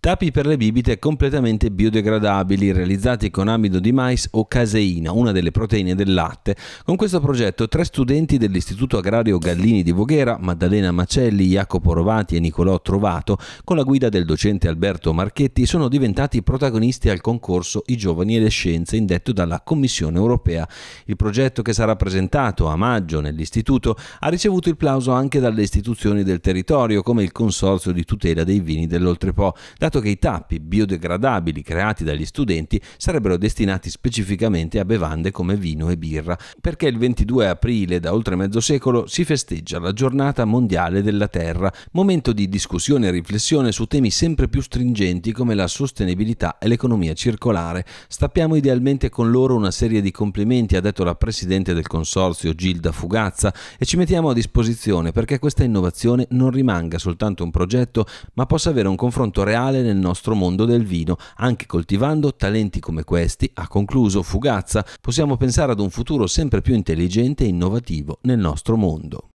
Tappi per le bibite completamente biodegradabili realizzati con amido di mais o caseina, una delle proteine del latte. Con questo progetto tre studenti dell'Istituto Agrario Gallini di Voghera, Maddalena Macelli, Jacopo Rovati e Nicolò Trovato, con la guida del docente Alberto Marchetti, sono diventati protagonisti al concorso I giovani e le scienze indetto dalla Commissione europea. Il progetto che sarà presentato a maggio nell'istituto ha ricevuto il plauso anche dalle istituzioni del territorio come il Consorzio di tutela dei vini dell'Oltrepo. Da indicato che i tappi biodegradabili creati dagli studenti sarebbero destinati specificamente a bevande come vino e birra, perché il 22 aprile da oltre mezzo secolo si festeggia la giornata mondiale della terra, momento di discussione e riflessione su temi sempre più stringenti come la sostenibilità e l'economia circolare. Stappiamo idealmente con loro una serie di complimenti, ha detto la presidente del consorzio Gilda Fugazza, e ci mettiamo a disposizione perché questa innovazione non rimanga soltanto un progetto, ma possa avere un confronto reale diffondere nel nostro mondo del vino, anche coltivando talenti come questi, ha concluso Fugazza, possiamo pensare ad un futuro sempre più intelligente e innovativo nel nostro mondo.